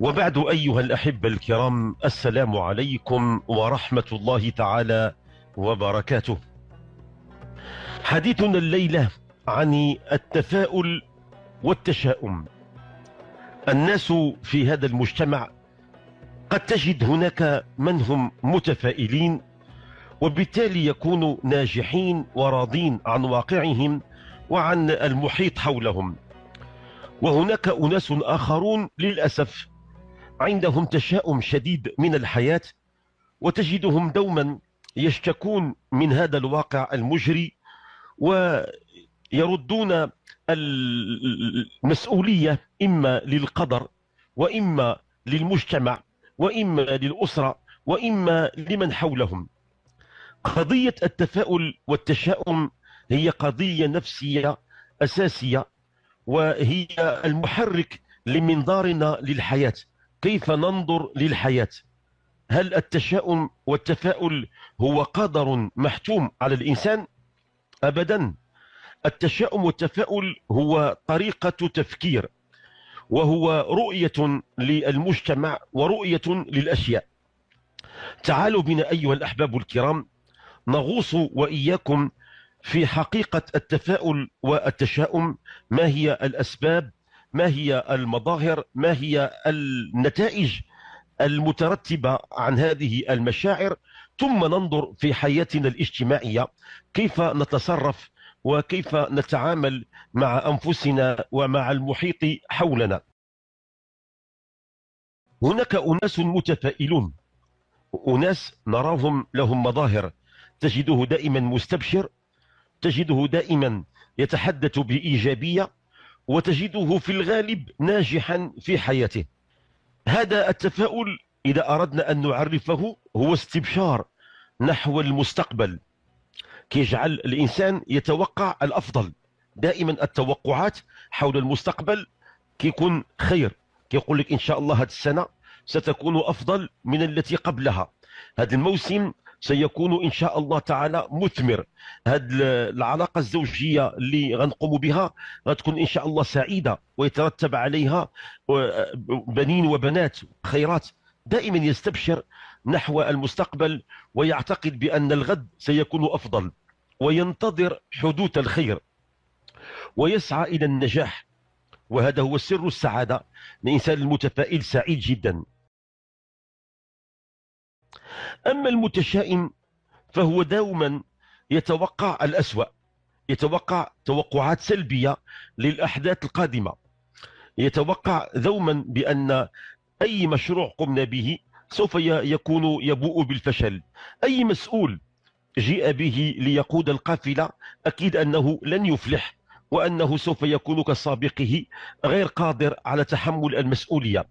وبعد أيها الأحبة الكرام السلام عليكم ورحمة الله تعالى وبركاته حديثنا الليلة عن التفاؤل والتشاؤم الناس في هذا المجتمع قد تجد هناك من هم متفائلين وبالتالي يكونوا ناجحين وراضين عن واقعهم وعن المحيط حولهم وهناك أناس آخرون للأسف عندهم تشاؤم شديد من الحياة وتجدهم دوما يشتكون من هذا الواقع المجري ويردون المسؤولية إما للقدر وإما للمجتمع وإما للأسرة وإما لمن حولهم قضية التفاؤل والتشاؤم هي قضية نفسية أساسية وهي المحرك لمنظارنا للحياة كيف ننظر للحياة هل التشاؤم والتفاؤل هو قدر محتوم على الإنسان أبدا التشاؤم والتفاؤل هو طريقة تفكير وهو رؤية للمجتمع ورؤية للأشياء تعالوا بنا أيها الأحباب الكرام نغوص وإياكم في حقيقة التفاؤل والتشاؤم ما هي الأسباب ما هي المظاهر ما هي النتائج المترتبة عن هذه المشاعر ثم ننظر في حياتنا الاجتماعية كيف نتصرف وكيف نتعامل مع أنفسنا ومع المحيط حولنا هناك أناس متفائلون أناس نراهم لهم مظاهر تجده دائما مستبشر تجده دائما يتحدث بإيجابية وتجده في الغالب ناجحا في حياته هذا التفاؤل إذا أردنا أن نعرفه هو استبشار نحو المستقبل كيجعل الإنسان يتوقع الأفضل دائما التوقعات حول المستقبل كيكون خير كيقول لك إن شاء الله هذه السنة ستكون أفضل من التي قبلها هذا الموسم سيكون ان شاء الله تعالى مثمر هذه العلاقه الزوجيه اللي غنقوم بها غتكون ان شاء الله سعيده ويترتب عليها بنين وبنات خيرات دائما يستبشر نحو المستقبل ويعتقد بان الغد سيكون افضل وينتظر حدوث الخير ويسعى الى النجاح وهذا هو سر السعاده الانسان المتفائل سعيد جدا أما المتشائم فهو دوما يتوقع الأسوأ يتوقع توقعات سلبية للأحداث القادمة يتوقع دوما بأن أي مشروع قمنا به سوف يكون يبوء بالفشل أي مسؤول جيء به ليقود القافلة أكيد أنه لن يفلح وأنه سوف يكون كسابقه غير قادر على تحمل المسؤولية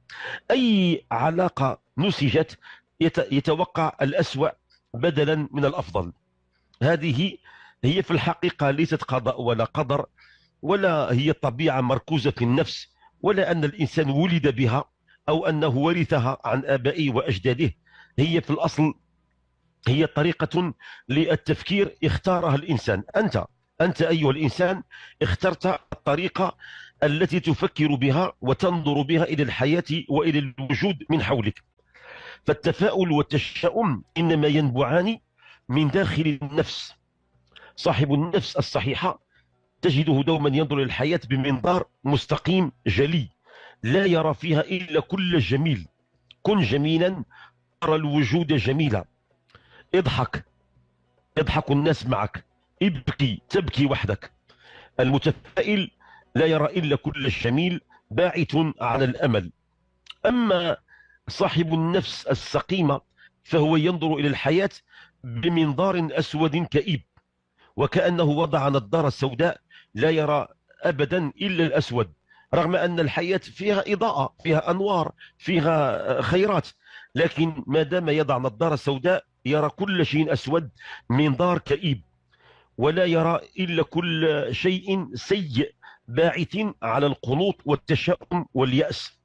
أي علاقة نسجت يتوقع الأسوأ بدلا من الأفضل هذه هي في الحقيقة ليست قضاء ولا قدر ولا هي طبيعة مركوزة في النفس ولا أن الإنسان ولد بها أو أنه ورثها عن آبائه وأجداده هي في الأصل هي طريقة للتفكير اختارها الإنسان أنت أنت أيها الإنسان اخترت الطريقة التي تفكر بها وتنظر بها إلى الحياة وإلى الوجود من حولك فالتفاؤل والتشاؤم إنما ينبعان من داخل النفس صاحب النفس الصحيحة تجده دوما ينظر للحياة بمنظار مستقيم جلي لا يرى فيها إلا كل جميل كن جميلا ترى الوجود جميلا اضحك يضحك الناس معك ابكي تبكي وحدك المتفائل لا يرى إلا كل الجميل باعث على الأمل أما صاحب النفس السقيمة فهو ينظر إلى الحياة بمنظار أسود كئيب وكأنه وضع نظارة سوداء لا يرى أبدا إلا الأسود رغم أن الحياة فيها إضاءة فيها أنوار فيها آه، خيرات لكن ما دام يضع نظارة سوداء يرى كل شيء أسود منظار كئيب ولا يرى إلا كل شيء سيء باعث على القنوط والتشاؤم واليأس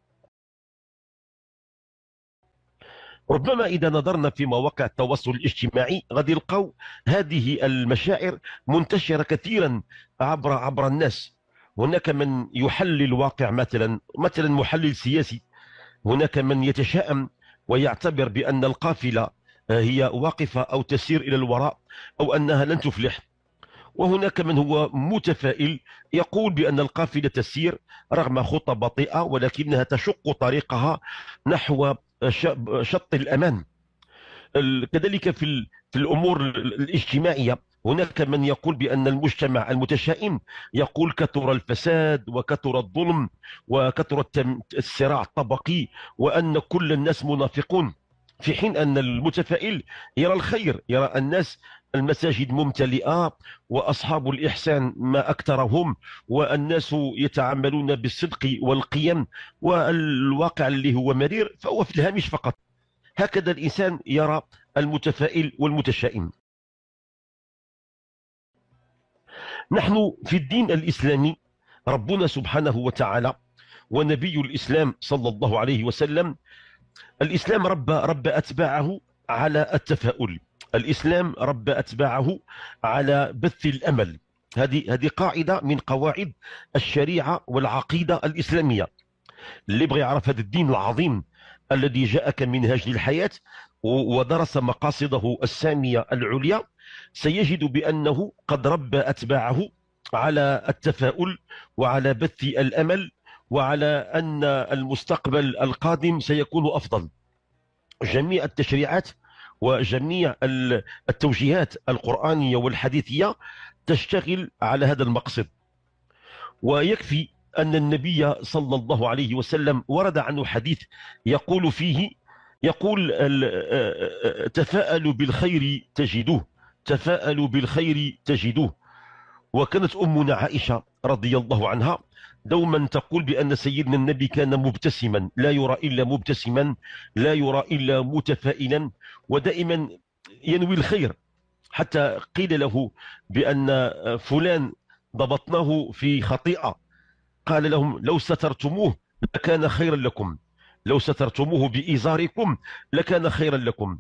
ربما إذا نظرنا في مواقع التواصل الاجتماعي غادي يلقوا هذه المشاعر منتشرة كثيرا عبر عبر الناس هناك من يحلل الواقع مثلا مثلا محلل سياسي هناك من يتشائم ويعتبر بأن القافلة هي واقفة أو تسير إلى الوراء أو أنها لن تفلح وهناك من هو متفائل يقول بأن القافلة تسير رغم خطى بطيئة ولكنها تشق طريقها نحو شط الأمان كذلك في في الأمور الاجتماعية هناك من يقول بأن المجتمع المتشائم يقول كثر الفساد وكثر الظلم وكثر الصراع الطبقي وأن كل الناس منافقون في حين أن المتفائل يرى الخير يرى الناس المساجد ممتلئة وأصحاب الإحسان ما أكثرهم والناس يتعاملون بالصدق والقيم والواقع اللي هو مرير فهو في الهامش فقط هكذا الإنسان يرى المتفائل والمتشائم نحن في الدين الإسلامي ربنا سبحانه وتعالى ونبي الإسلام صلى الله عليه وسلم الإسلام رب, رب أتباعه على التفاؤل الإسلام ربى أتباعه على بث الأمل هذه هذه قاعدة من قواعد الشريعة والعقيدة الإسلامية اللي بغى يعرف هذا الدين العظيم الذي من كمنهاج للحياة ودرس مقاصده السامية العليا سيجد بأنه قد ربى أتباعه على التفاؤل وعلى بث الأمل وعلى أن المستقبل القادم سيكون أفضل جميع التشريعات وجميع التوجيهات القرآنية والحديثية تشتغل على هذا المقصد ويكفي أن النبي صلى الله عليه وسلم ورد عنه حديث يقول فيه يقول تفاءلوا بالخير تجدوه تفاءلوا بالخير تجدوه وكانت أمنا عائشة رضي الله عنها دوما تقول بأن سيدنا النبي كان مبتسما لا يرى إلا مبتسما لا يرى إلا متفائلا ودائما ينوي الخير حتى قيل له بأن فلان ضبطناه في خطيئة قال لهم لو سترتموه لكان خيرا لكم لو سترتموه بإزاركم لكان خيرا لكم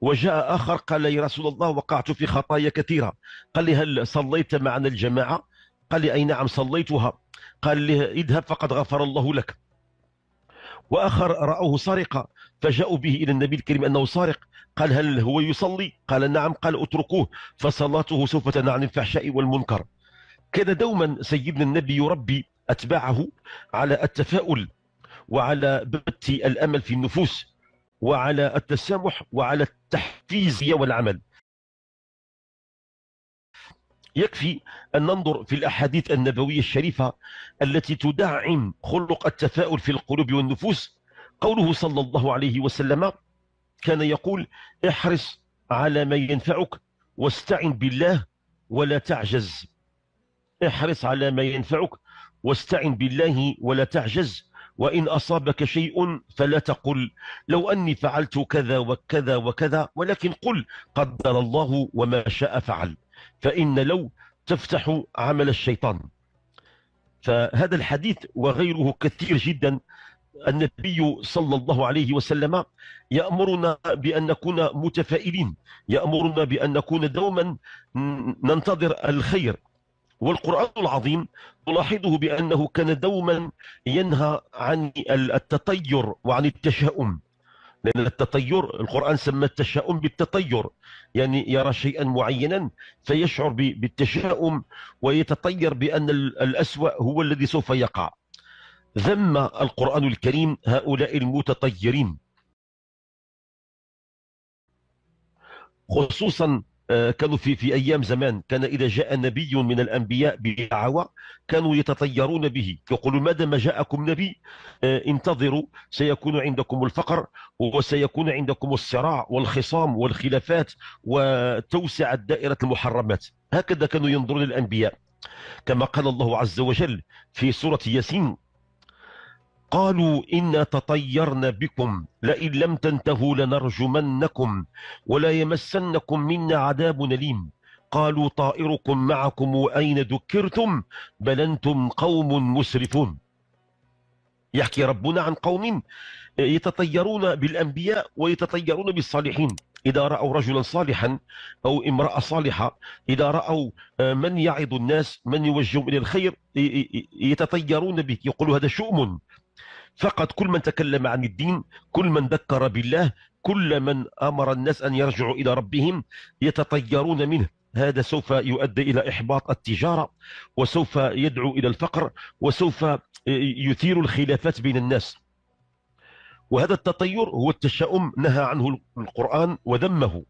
وجاء آخر قال يا رسول الله وقعت في خطايا كثيرة قال لي هل صليت معنا الجماعة قال لي أي نعم صليتها قال لي اذهب فقد غفر الله لك وآخر رأوه سرقة فجاءوا به إلى النبي الكريم أنه سارق قال هل هو يصلي قال نعم قال اتركوه فصلاته سوف تنهى عن الفحشاء والمنكر كان دوما سيدنا النبي يربي أتباعه على التفاؤل وعلى بث الأمل في النفوس وعلى التسامح وعلى التحفيز والعمل يكفي أن ننظر في الأحاديث النبوية الشريفة التي تدعم خلق التفاؤل في القلوب والنفوس قوله صلى الله عليه وسلم كان يقول احرص على ما ينفعك واستعن بالله ولا تعجز احرص على ما ينفعك واستعن بالله ولا تعجز وإن أصابك شيء فلا تقل لو أني فعلت كذا وكذا وكذا ولكن قل قدر الله وما شاء فعل فإن لو تفتح عمل الشيطان فهذا الحديث وغيره كثير جدا النبي صلى الله عليه وسلم يأمرنا بأن نكون متفائلين يأمرنا بأن نكون دوما ننتظر الخير والقرآن العظيم نلاحظه بأنه كان دوما ينهى عن التطير وعن التشاؤم لأن التطير القرآن سمى التشاؤم بالتطير يعني يرى شيئا معينا فيشعر بالتشاؤم ويتطير بأن الأسوأ هو الذي سوف يقع ذم القرآن الكريم هؤلاء المتطيرين خصوصا آه، كانوا في في ايام زمان كان اذا جاء نبي من الانبياء بدعوى كانوا يتطيرون به يقولوا ما دام جاءكم نبي آه، انتظروا سيكون عندكم الفقر وسيكون عندكم الصراع والخصام والخلافات وتوسع دائره المحرمات هكذا كانوا ينظرون للانبياء كما قال الله عز وجل في سوره ياسين قالوا إنا تطيرنا بكم لئن لم تنتهوا لنرجمنكم ولا يمسنكم منا عذاب أليم قالوا طائركم معكم وأين ذكرتم بل أنتم قوم مسرفون يحكي ربنا عن قوم يتطيرون بالأنبياء ويتطيرون بالصالحين إذا رأوا رجلا صالحا أو امرأة صالحة إذا رأوا من يعظ الناس من يوجههم إلى الخير يتطيرون به يقولوا هذا شؤم فقط كل من تكلم عن الدين كل من ذكر بالله كل من أمر الناس أن يرجعوا إلى ربهم يتطيرون منه هذا سوف يؤدي إلى إحباط التجارة وسوف يدعو إلى الفقر وسوف يثير الخلافات بين الناس وهذا التطير هو التشاؤم نهى عنه القرآن وذمه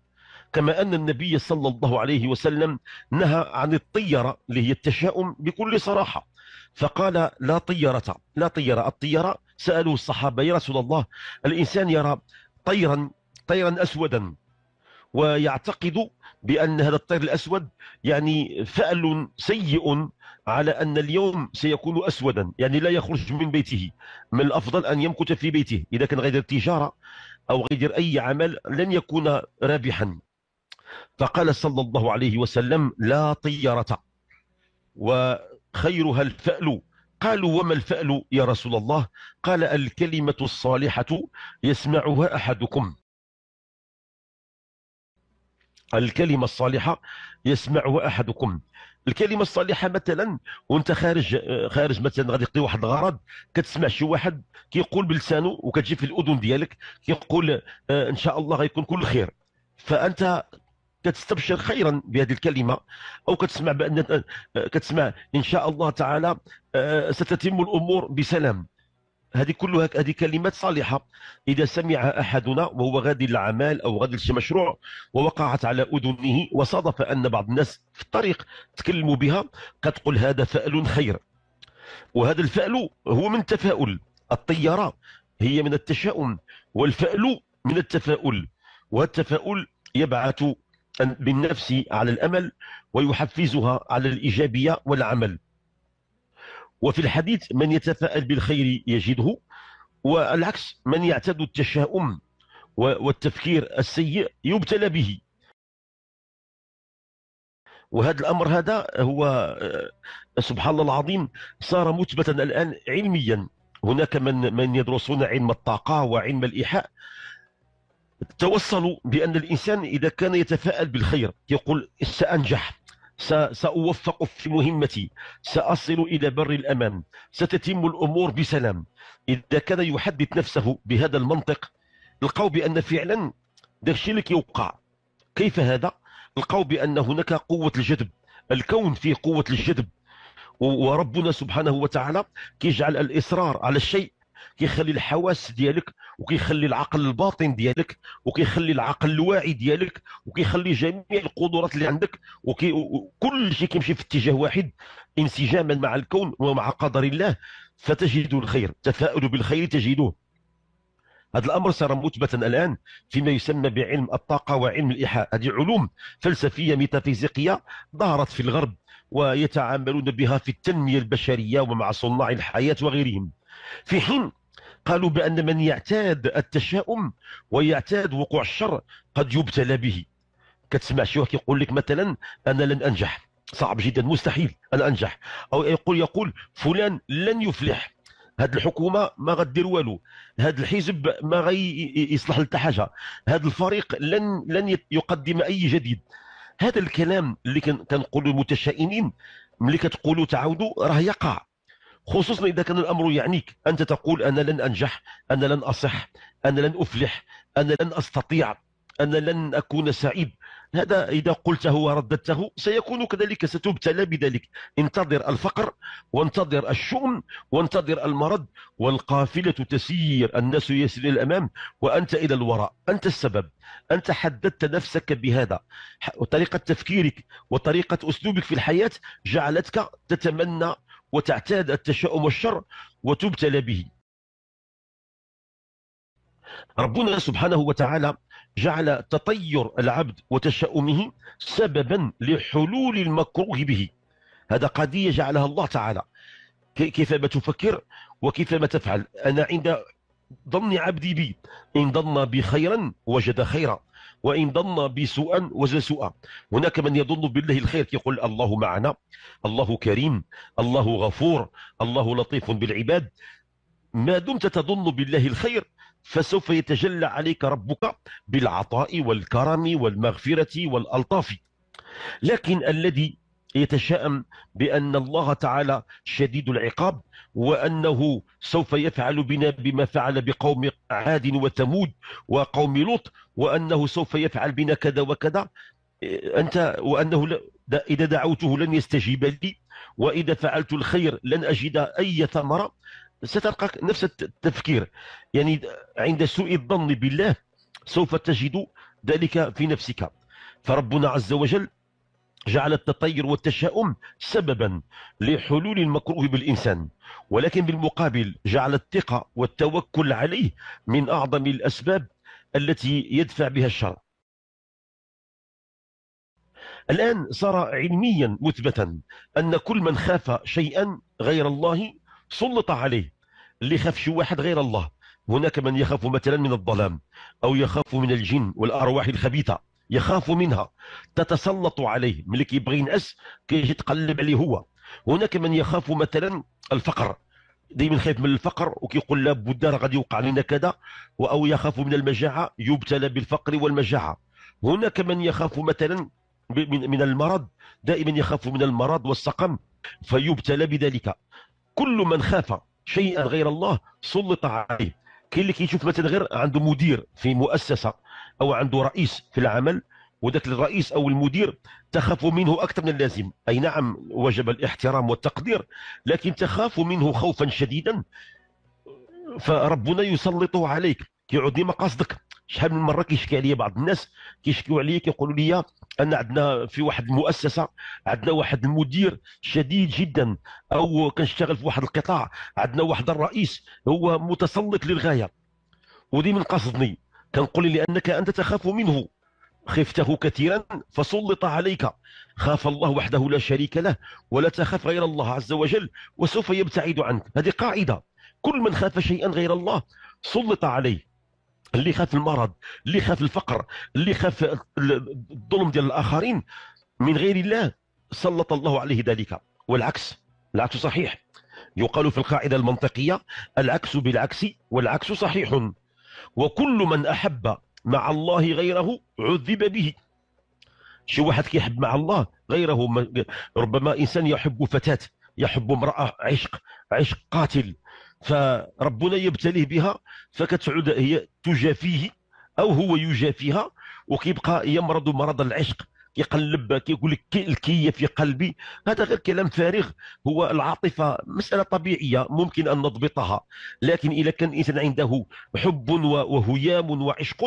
كما أن النبي صلى الله عليه وسلم نهى عن الطيرة اللي هي التشاؤم بكل صراحة فقال لا طيرة لا طيرة الطيرة سألوا الصحابة يا رسول الله الإنسان يرى طيرا طيرا أسودا ويعتقد بأن هذا الطير الأسود يعني فأل سيء على أن اليوم سيكون أسودا يعني لا يخرج من بيته من الأفضل أن يمكث في بيته إذا كان غير تجارة أو غير أي عمل لن يكون رابحا فقال صلى الله عليه وسلم لا طيرة وخيرها الفأل قالوا وما الفأل يا رسول الله قال الكلمة الصالحة يسمعها أحدكم الكلمة الصالحة يسمعها أحدكم الكلمة الصالحة مثلا وانت خارج خارج مثلا غادي تقضي واحد الغرض كتسمع شي واحد كيقول بلسانه وكتجي في الأذن ديالك كيقول آه إن شاء الله غيكون كل خير فأنت كتستبشر خيرا بهذه الكلمه او كتسمع بان كتسمع ان شاء الله تعالى آه، ستتم الامور بسلام هذه كلها هذه كلمات صالحه اذا سمعها احدنا وهو غادي للعمل او غادي لشي مشروع ووقعت على اذنه وصادف ان بعض الناس في الطريق تكلموا بها كتقول هذا فأل خير وهذا الفأل هو من التفاؤل الطياره هي من التشاؤم والفأل من التفاؤل والتفاؤل يبعث بالنفس على الأمل ويحفزها على الإيجابية والعمل وفي الحديث من يتفاءل بالخير يجده والعكس من يعتاد التشاؤم والتفكير السيء يبتلى به وهذا الامر هذا هو آه، سبحان الله العظيم صار مثبتا الان علميا هناك من من يدرسون علم الطاقه وعلم الايحاء توصلوا بأن الإنسان إذا كان يتفائل بالخير يقول سأنجح سأوفق في مهمتي سأصل إلى بر الأمان ستتم الأمور بسلام إذا كان يحدث نفسه بهذا المنطق لقوا بأن فعلا داكشي اللي كيوقع كيف هذا لقوا بأن هناك قوة الجذب الكون فيه قوة الجذب وربنا سبحانه وتعالى كيجعل الإصرار على الشيء كيخلي الحواس ديالك وكيخلي العقل الباطن ديالك وكيخلي العقل الواعي ديالك وكيخلي جميع القدرات اللي عندك وكل شيء كيمشي في اتجاه واحد انسجاما مع الكون ومع قدر الله فتجد الخير تفاؤل بالخير تجدوه هذا الامر صار مثبتا الان فيما يسمى بعلم الطاقه وعلم الايحاء هذه علوم فلسفيه ميتافيزيقيه ظهرت في الغرب ويتعاملون بها في التنميه البشريه ومع صناع الحياه وغيرهم في حين قالوا بأن من يعتاد التشاؤم ويعتاد وقوع الشر قد يبتلى به كتسمع شي واحد يقول لك مثلا أنا لن أنجح صعب جدا مستحيل أنا أنجح أو يقول يقول فلان لن يفلح هاد الحكومه ما غدير والو هاد الحزب ما غي يصلح لتا حاجه هاد الفريق لن لن يقدم اي جديد هذا الكلام اللي كنقولوا المتشائمين ملي كتقولوا تعاودوا راه يقع خصوصا إذا كان الأمر يعنيك أنت تقول أنا لن أنجح أنا لن أصح أنا لن أفلح أنا لن أستطيع أنا لن أكون سعيد هذا إذا قلته ورددته سيكون كذلك ستبتلى بذلك انتظر الفقر وانتظر الشؤم وانتظر المرض والقافلة تسير الناس يسير الأمام وأنت إلى الوراء أنت السبب أنت حددت نفسك بهذا وطريقة تفكيرك وطريقة أسلوبك في الحياة جعلتك تتمنى وتعتاد التشاؤم والشر وتبتلى به ربنا سبحانه وتعالى جعل تطير العبد وتشاؤمه سببا لحلول المكروه به هذا قضية جعلها الله تعالى كيفما تفكر وكيفما تفعل أنا عند ظن عبدي بي إن ظن بي خيرا وجد خيرا وإن ضن بسوء سوءا سوء سوءا هناك من يظن بالله الخير يقول الله معنا الله كريم الله غفور الله لطيف بالعباد ما دمت تظن بالله الخير فسوف يتجلى عليك ربك بالعطاء والكرم والمغفرة والألطاف لكن الذي يتشائم بأن الله تعالى شديد العقاب وأنه سوف يفعل بنا بما فعل بقوم عاد وثمود وقوم لوط وأنه سوف يفعل بنا كذا وكذا أنت وأنه إذا دعوته لن يستجيب لي وإذا فعلت الخير لن أجد أي ثمرة ستلقى نفس التفكير يعني عند سوء الظن بالله سوف تجد ذلك في نفسك فربنا عز وجل جعل التطير والتشاؤم سببا لحلول المكروه بالإنسان ولكن بالمقابل جعل الثقة والتوكل عليه من أعظم الأسباب التي يدفع بها الشر الآن صار علميا مثبتا أن كل من خاف شيئا غير الله سلط عليه اللي خاف شي واحد غير الله هناك من يخاف مثلا من الظلام أو يخاف من الجن والأرواح الخبيثة يخاف منها تتسلط عليه ملي كيبغي ينعس كيجي تقلب عليه هو هناك من يخاف مثلا الفقر دائما خايف من الفقر وكيقول لابد راه غادي يوقع لنا كذا او يخاف من المجاعه يبتلى بالفقر والمجاعه هناك من يخاف مثلا من المرض دائما يخاف من المرض والسقم فيبتلى بذلك كل من خاف شيئا غير الله سلط عليه كاين اللي كيشوف مثلا غير عنده مدير في مؤسسه او عنده رئيس في العمل وذاك الرئيس او المدير تخاف منه اكثر من اللازم اي نعم وجب الاحترام والتقدير لكن تخاف منه خوفا شديدا فربنا يسلطه عليك كيعود لي قصدك شحال من مره كيشكي عليا بعض الناس كيشكيو عليا كيقولوا لي ان عندنا في واحد المؤسسه عندنا واحد المدير شديد جدا او كنشتغل في واحد القطاع عندنا واحد الرئيس هو متسلط للغايه ودي من قصدني كنقول لأنك أنت تخاف منه خفته كثيرا فسلط عليك خاف الله وحده لا شريك له ولا تخاف غير الله عز وجل وسوف يبتعد عنك هذه قاعدة كل من خاف شيئا غير الله سلط عليه اللي خاف المرض اللي خاف الفقر اللي خاف الظلم ديال الآخرين من غير الله سلط الله عليه ذلك والعكس العكس صحيح يقال في القاعدة المنطقية العكس بالعكس والعكس صحيح وكل من أحب مع الله غيره عذب به شي واحد كيحب مع الله غيره ربما إنسان يحب فتاة يحب امرأة عشق عشق قاتل فربنا يبتليه بها فكتعود هي تجافيه أو هو يجافيها وكيبقى يمرض مرض العشق يقلب كيقول لك الكيه في قلبي هذا غير كلام فارغ هو العاطفه مساله طبيعيه ممكن ان نضبطها لكن اذا كان الانسان عنده حب وهيام وعشق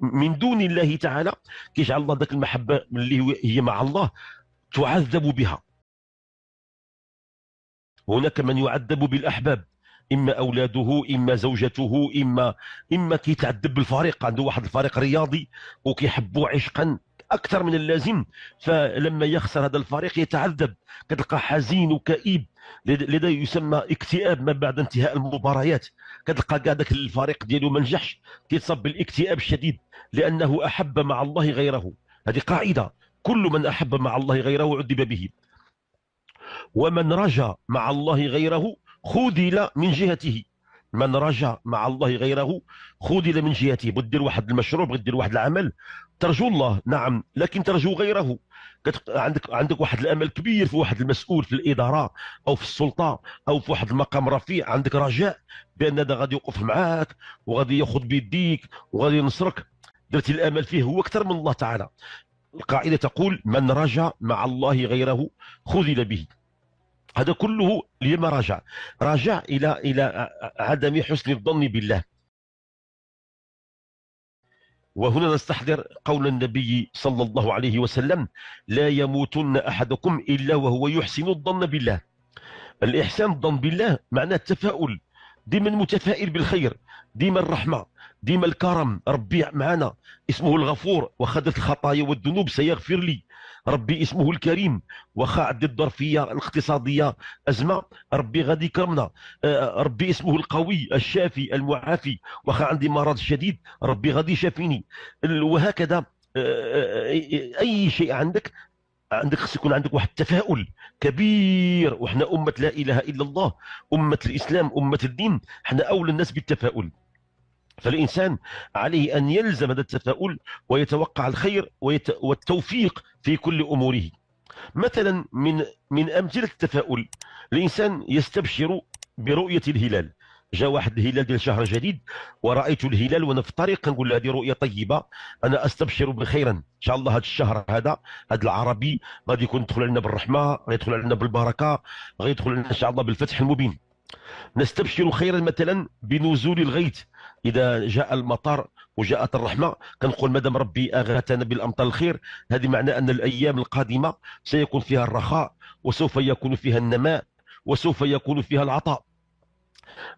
من دون الله تعالى كيجعل الله ذاك المحبه اللي هي مع الله تعذب بها هناك من يعذب بالاحباب اما اولاده اما زوجته اما اما كيتعذب بالفريق عنده واحد الفريق رياضي وكيحبوا عشقا اكثر من اللازم فلما يخسر هذا الفريق يتعذب كتلقى حزين وكئيب لديه يسمى اكتئاب ما بعد انتهاء المباريات كتلقى كاع الفريق ديالو ما نجحش كيتصاب بالاكتئاب الشديد لانه احب مع الله غيره هذه قاعده كل من احب مع الله غيره عذب به ومن رجا مع الله غيره خذل من جهته من رجع مع الله غيره خذل من جهته بدير واحد المشروع بدير واحد العمل ترجو الله نعم لكن ترجو غيره عندك عندك واحد الامل كبير في واحد المسؤول في الاداره او في السلطه او في واحد المقام رفيع عندك رجاء بان هذا غادي يوقف معاك وغادي ياخذ بيديك وغادي ينصرك درتي الامل فيه هو اكثر من الله تعالى القاعده تقول من رجع مع الله غيره خذل به هذا كله لما راجع راجع إلى إلى عدم حسن الظن بالله وهنا نستحضر قول النبي صلى الله عليه وسلم لا يموتن أحدكم إلا وهو يحسن الظن بالله الإحسان الظن بالله معناه التفاؤل ديما المتفائل بالخير ديما الرحمة ديما الكرم ربي معنا اسمه الغفور وخدت الخطايا والذنوب سيغفر لي ربي اسمه الكريم واخا عندي الظرفيه الاقتصاديه ازمه ربي غادي يكرمنا آه، ربي اسمه القوي الشافي المعافي واخا عندي مرض شديد ربي غادي يشافيني وهكذا آه، آه، اي شيء عندك عندك خص يكون عندك واحد التفاؤل كبير وحنا امه لا اله الا الله امه الاسلام امه الدين حنا اولى الناس بالتفاؤل فالإنسان عليه أن يلزم هذا التفاؤل ويتوقع الخير ويت... والتوفيق في كل أموره مثلا من من أمثلة التفاؤل الإنسان يستبشر برؤية الهلال جاء واحد الهلال ديال شهر جديد ورأيت الهلال وأنا في طريق كنقول له هذه رؤية طيبة أنا أستبشر بخيرا إن شاء الله هذا الشهر هذا هذا العربي غادي يكون يدخل علينا بالرحمة غادي يدخل علينا بالبركة غادي يدخل علينا إن شاء الله بالفتح المبين نستبشر خيرا مثلا بنزول الغيث اذا جاء المطر وجاءت الرحمه كنقول مادام ربي اغاثنا بالامطار الخير هذه معنى ان الايام القادمه سيكون فيها الرخاء وسوف يكون فيها النماء وسوف يكون فيها العطاء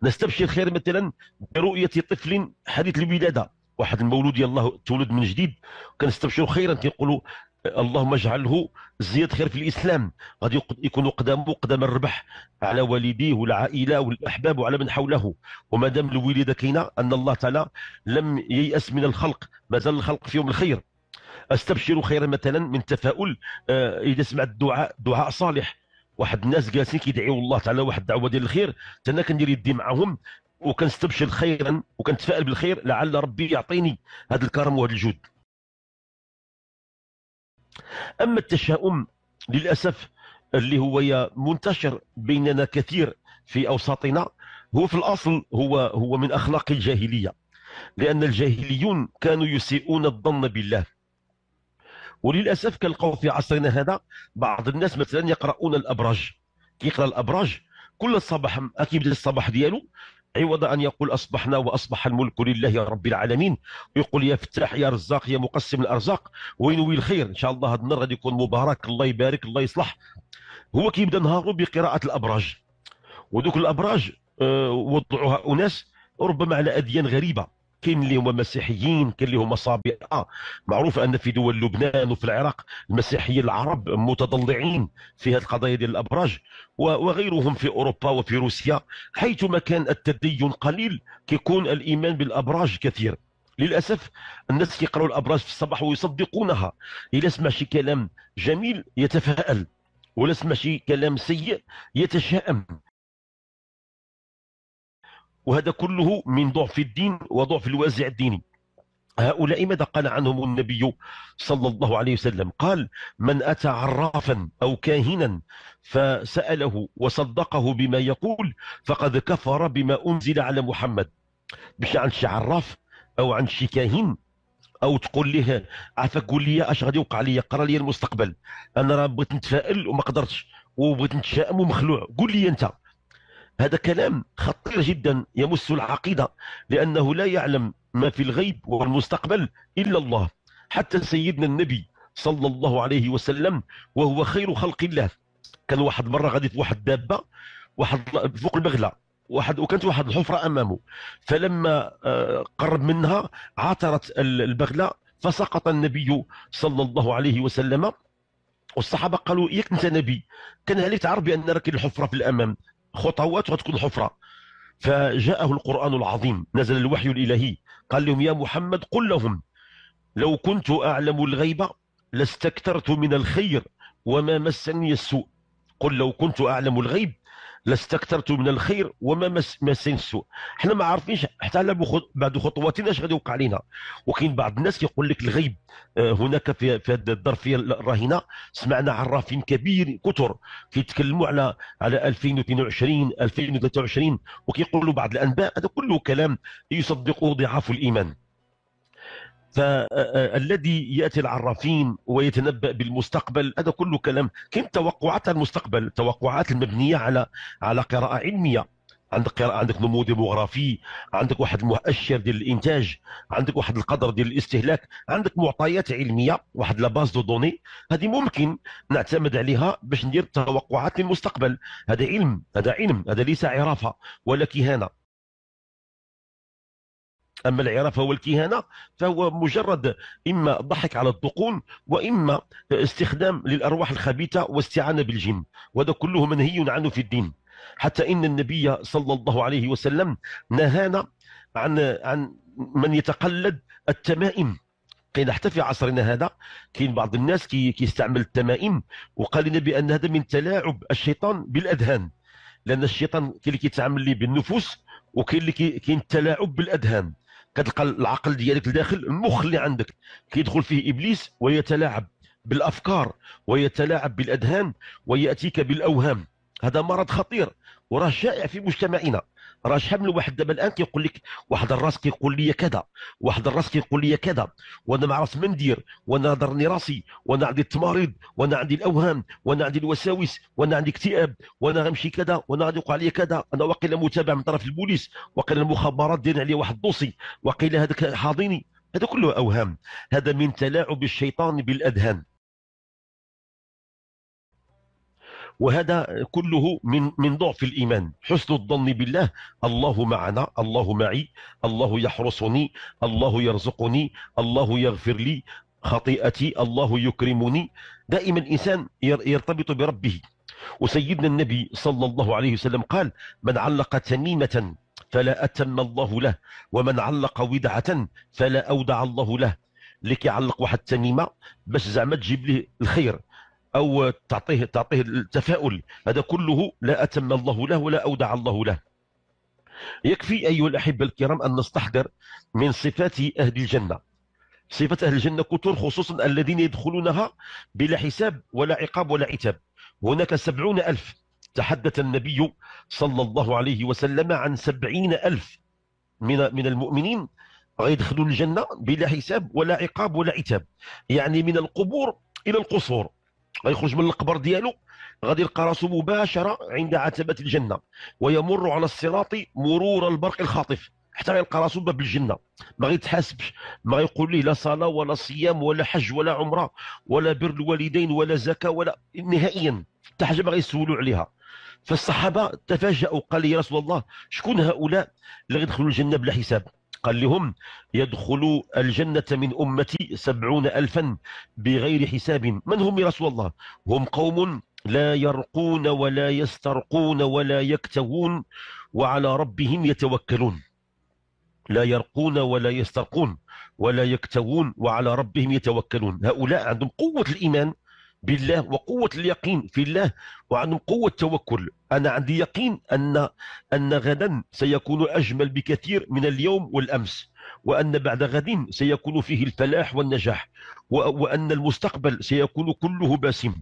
نستبشر خير مثلا برؤيه طفل حديث الولاده واحد المولود يلاه تولد من جديد كنستبشر خيرا كنقولوا اللهم اجعله زياد خير في الاسلام غادي يكون قدامه قدام الربح على والديه والعائله والاحباب وعلى من حوله وما دام الوليده كاينه ان الله تعالى لم ييأس من الخلق مازال الخلق فيهم الخير استبشروا خيرا مثلا من تفاؤل آه اذا سمعت الدعاء دعاء صالح واحد الناس جالسين كيدعيوا الله تعالى واحد الدعوه ديال الخير حتى انا كندير يدي معاهم وكنستبشر خيرا وكنتفائل بالخير لعل ربي يعطيني هذا الكرم وهذا الجود أما التشاؤم للأسف اللي هو منتشر بيننا كثير في أوساطنا هو في الأصل هو هو من أخلاق الجاهلية لأن الجاهليون كانوا يسيئون الظن بالله وللأسف كنلقاو في عصرنا هذا بعض الناس مثلا يقرؤون الأبراج كيقرأ الأبراج كل الصباح كيبدا الصباح ديالو عوض أن يقول أصبحنا وأصبح الملك لله رب العالمين ويقول يا فتاح يا رزاق يا مقسم الأرزاق وينوي الخير إن شاء الله هذا النهار غادي يكون مبارك الله يبارك الله يصلح هو كيبدا نهارو بقراءة الأبراج ودوك الأبراج آه، وضعوها أناس ربما على أديان غريبة كاين اللي هما مسيحيين كاين اللي هما صابئه آه، معروف ان في دول لبنان وفي العراق المسيحيين العرب متضلعين في هذه القضايا ديال الابراج وغيرهم في اوروبا وفي روسيا حيثما كان التدين قليل كيكون الايمان بالابراج كثير للاسف الناس كيقراوا الابراج في الصباح ويصدقونها الا سمع شي كلام جميل يتفائل ولا سمع شي كلام سيء يتشائم وهذا كله من ضعف الدين وضعف الوازع الديني هؤلاء ماذا قال عنهم النبي صلى الله عليه وسلم قال من أتى عرافا أو كاهنا فسأله وصدقه بما يقول فقد كفر بما أنزل على محمد مش عن شي عراف أو عن شي كاهن او تقول له عفاك قول لي اش غادي يوقع لي قرا لي المستقبل انا راه بغيت نتفائل وما قدرتش وبغيت نتشائم ومخلوع قول لي انت هذا كلام خطير جدا يمس العقيدة لأنه لا يعلم ما في الغيب والمستقبل إلا الله حتى سيدنا النبي صلى الله عليه وسلم وهو خير خلق الله كان واحد مرة غادي في واحد دابة واحد فوق البغلة واحد وكانت واحد الحفرة أمامه فلما آه، قرب منها عثرت البغلة فسقط النبي صلى الله عليه وسلم والصحابه قالوا ياك انت نبي كان عليك تعرف بان راك الحفره في الامام خطوات وتكون حفره فجاءه القرآن العظيم نزل الوحي الإلهي قال لهم يا محمد قل لهم لو كنت أعلم الغيب لاستكثرت من الخير وما مسني السوء قل لو كنت أعلم الغيب لاستكثرت من الخير وما مسين السوء حنا ما عارفينش حتى على بعد خطواتنا اش غادي يوقع لنا وكاين بعض الناس يقول لك الغيب آه، هناك في في هذه الظرفيه الراهنه سمعنا عرافين كبير كثر كيتكلموا على على 2022 2023 وكيقولوا بعض الانباء هذا كله كلام يصدقه ضعاف الايمان فالذي ياتي العرافين ويتنبا بالمستقبل هذا كله كلام كم توقعات المستقبل توقعات المبنيه على على قراءه علميه عندك عندك نمو ديموغرافي عندك واحد المؤشر ديال الانتاج عندك واحد القدر ديال الاستهلاك عندك معطيات علميه واحد لاباز دو دوني هذه ممكن نعتمد عليها باش ندير توقعات للمستقبل هذا علم هذا علم هذا ليس عرافه ولا كهانه أما العرافة والكهانة فهو مجرد إما ضحك على الدقون وإما استخدام للأرواح الخبيثة واستعانة بالجن وهذا كله منهي عنه في الدين حتى إن النبي صلى الله عليه وسلم نهانا عن عن من يتقلد التمائم كاين حتى في عصرنا هذا كاين بعض الناس كي كيستعمل التمائم وقال لنا بان هذا من تلاعب الشيطان بالاذهان لان الشيطان كاين اللي كيتعامل بالنفوس وكاين اللي كاين التلاعب بالاذهان كتلقى العقل ديالك الداخل المخ اللي عندك كيدخل فيه ابليس ويتلاعب بالافكار ويتلاعب بالاذهان وياتيك بالاوهام هذا مرض خطير وراه شائع في مجتمعنا راه شحال من واحد دابا الان كيقول لك واحد الراس كيقول لي كذا واحد الراس كيقول لي كذا وانا ما عرفت من ندير وانا ضرني راسي وانا عندي التماريض وانا عندي الاوهام وانا عندي الوساوس وانا عندي اكتئاب وانا غنمشي كذا وانا غادي يوقع لي كذا انا واقيلا متابع من طرف البوليس واقيلا المخابرات دايرين عليا واحد الدوسي واقيلا هذاك حاضيني هذا كله اوهام هذا من تلاعب الشيطان بالاذهان وهذا كله من من ضعف الإيمان حسن الظن بالله الله معنا الله معي الله يحرسني الله يرزقني الله يغفر لي خطيئتي الله يكرمني دائما الإنسان يرتبط بربه وسيدنا النبي صلى الله عليه وسلم قال من علق تميمة فلا أتم الله له ومن علق ودعة فلا أودع الله له لك يعلق واحد التميمه باش زعما تجيب ليه الخير أو تعطيه, تعطيه التفاؤل هذا كله لا أتم الله له ولا أودع الله له يكفي أيها الأحبة الكرام أن نستحضر من صفات أهل الجنة صفات أهل الجنة كثر خصوصا الذين يدخلونها بلا حساب ولا عقاب ولا عتاب هناك سبعون ألف تحدث النبي صلى الله عليه وسلم عن سبعين ألف من من المؤمنين غيدخلوا الجنة بلا حساب ولا عقاب ولا عتاب يعني من القبور إلى القصور غيخرج من القبر ديالو غادي يلقى راسو مباشره عند عتبه الجنه ويمر على الصراط مرور البرق الخاطف حتى غيلقى راسو باب الجنه ما غيتحاسبش ما غيقول ليه لا صلاه ولا صيام ولا حج ولا عمره ولا بر الوالدين ولا زكاه ولا نهائيا حتى حاجه ما غيسولوا عليها فالصحابه تفاجؤوا قال لي يا رسول الله شكون هؤلاء اللي غيدخلوا الجنه بلا حساب قال لهم يدخل الجنة من أمتي سبعون ألفا بغير حساب من هم يا رسول الله هم قوم لا يرقون ولا يسترقون ولا يكتوون وعلى ربهم يتوكلون لا يرقون ولا يسترقون ولا يكتوون وعلى ربهم يتوكلون هؤلاء عندهم قوة الإيمان بالله وقوة اليقين في الله وعندهم قوة التوكل أنا عندي يقين أن أن غدا سيكون أجمل بكثير من اليوم والأمس وأن بعد غد سيكون فيه الفلاح والنجاح وأن المستقبل سيكون كله باسم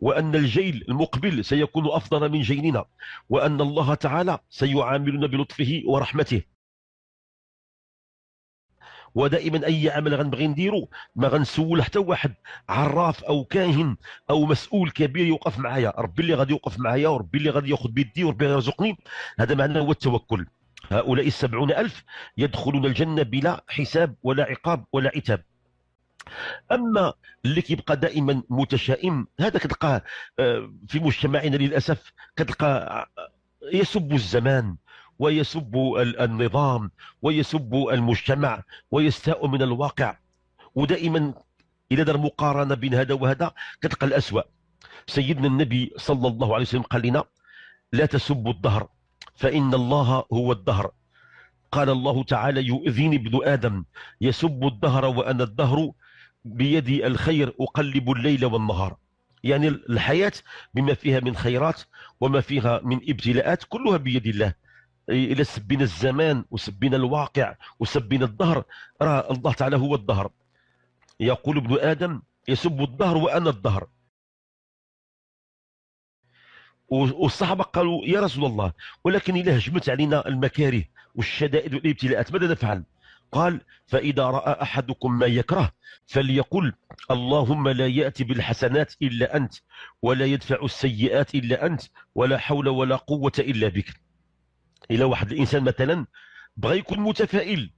وأن الجيل المقبل سيكون أفضل من جيلنا وأن الله تعالى سيعاملنا بلطفه ورحمته ودائما اي عمل غنبغي نديرو ما غنسول حتى واحد عراف او كاهن او مسؤول كبير يوقف معايا ربي اللي غادي يوقف معايا وربي اللي غادي ياخذ بيدي وربي يرزقني هذا معناه هو التوكل هؤلاء السبعون ألف يدخلون الجنة بلا حساب ولا عقاب ولا عتاب اما اللي كيبقى دائما متشائم هذا كتلقاه آه، في مجتمعنا للاسف كتلقى آه، يسب الزمان ويسب النظام ويسب المجتمع ويستاء من الواقع ودائما إذا دار مقارنة بين هذا وهذا كتلقى الأسوأ سيدنا النبي صلى الله عليه وسلم قال لنا لا تسبوا الدهر فإن الله هو الدهر قال الله تعالى يؤذيني ابن آدم يسب الدهر وأنا الدهر بيدي الخير أقلب الليل والنهار يعني الحياة بما فيها من خيرات وما فيها من ابتلاءات كلها بيد الله الى سبينا الزمان وسبينا الواقع وسبينا الظهر راه الله تعالى هو الظهر يقول ابن ادم يسب الظهر وانا الظهر والصحابه قالوا يا رسول الله ولكن الا هجمت علينا المكاره والشدائد والابتلاءات ماذا نفعل قال فاذا راى احدكم ما يكره فليقل اللهم لا ياتي بالحسنات الا انت ولا يدفع السيئات الا انت ولا حول ولا قوه الا بك الى واحد الانسان مثلا بغى يكون متفائل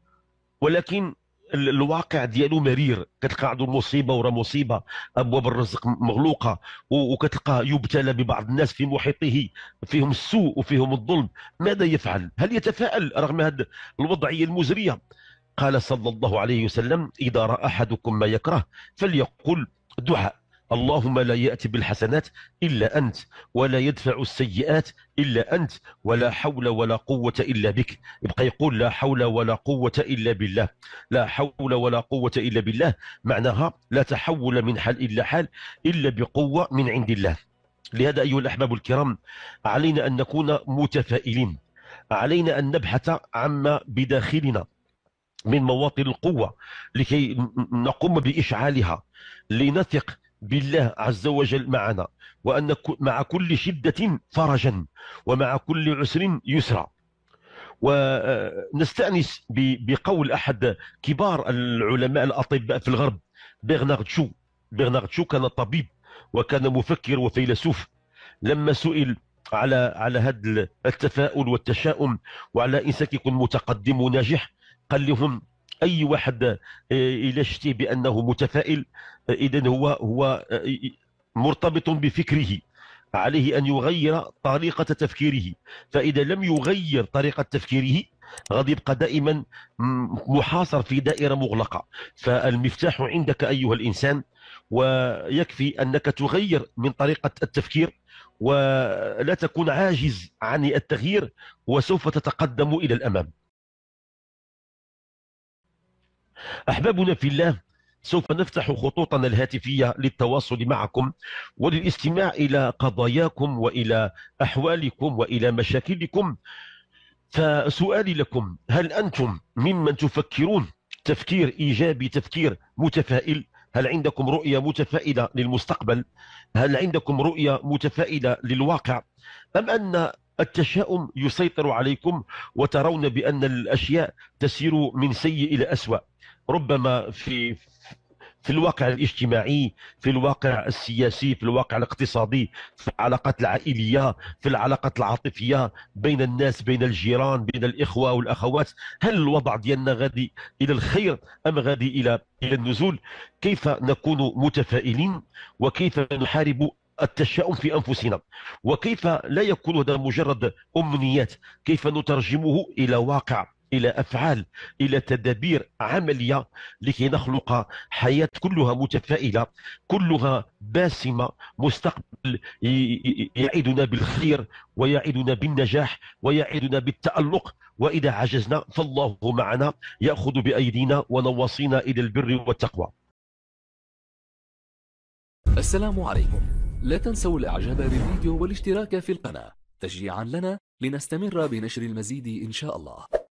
ولكن الواقع ديالو مرير كتلقى عنده مصيبه ورا مصيبه ابواب الرزق مغلوقه وكتلقى يبتلى ببعض الناس في محيطه فيهم السوء وفيهم الظلم ماذا يفعل هل يتفائل رغم هذه الوضعيه المزريه قال صلى الله عليه وسلم اذا راى احدكم ما يكره فليقل دعاء اللهم لا يأتي بالحسنات إلا أنت ولا يدفع السيئات إلا أنت ولا حول ولا قوة إلا بك يبقى يقول لا حول ولا قوة إلا بالله لا حول ولا قوة إلا بالله معناها لا تحول من حال إلا حال إلا بقوة من عند الله لهذا أيها الأحباب الكرام علينا أن نكون متفائلين علينا أن نبحث عما بداخلنا من مواطن القوة لكي نقوم بإشعالها لنثق بالله عز وجل معنا وأن مع كل شدة فرجا ومع كل عسر يسرا ونستأنس بقول أحد كبار العلماء الأطباء في الغرب برنارد شو برنارد شو كان طبيب وكان مفكر وفيلسوف لما سئل على على هذا التفاؤل والتشاؤم وعلى انسان يكون متقدم وناجح قال لهم اي واحد آه، الى شتي بانه متفائل آه، اذا هو هو آه، مرتبط بفكره عليه ان يغير طريقه تفكيره فاذا لم يغير طريقه تفكيره غادي يبقى دائما محاصر في دائره مغلقه فالمفتاح عندك ايها الانسان ويكفي انك تغير من طريقه التفكير ولا تكون عاجز عن التغيير وسوف تتقدم الى الامام أحبابنا في الله سوف نفتح خطوطنا الهاتفية للتواصل معكم وللاستماع إلى قضاياكم وإلى أحوالكم وإلى مشاكلكم فسؤالي لكم هل أنتم ممن تفكرون تفكير إيجابي تفكير متفائل هل عندكم رؤية متفائلة للمستقبل هل عندكم رؤية متفائلة للواقع أم أن التشاؤم يسيطر عليكم وترون بأن الأشياء تسير من سيء إلى أسوأ ربما في في الواقع الاجتماعي في الواقع السياسي في الواقع الاقتصادي في العلاقات العائلية في العلاقات العاطفية بين الناس بين الجيران بين الإخوة والأخوات هل الوضع ديالنا غادي إلى الخير أم غادي إلى إلى النزول كيف نكون متفائلين وكيف نحارب التشاؤم في انفسنا وكيف لا يكون هذا مجرد امنيات كيف نترجمه الى واقع إلى أفعال إلى تدابير عملية لكي نخلق حياة كلها متفائلة كلها باسمة مستقبل يعدنا بالخير ويعدنا بالنجاح ويعدنا بالتألق وإذا عجزنا فالله معنا يأخذ بأيدينا ونوصينا إلى البر والتقوى السلام عليكم لا تنسوا الإعجاب بالفيديو والاشتراك في القناة تشجيعا لنا لنستمر بنشر المزيد إن شاء الله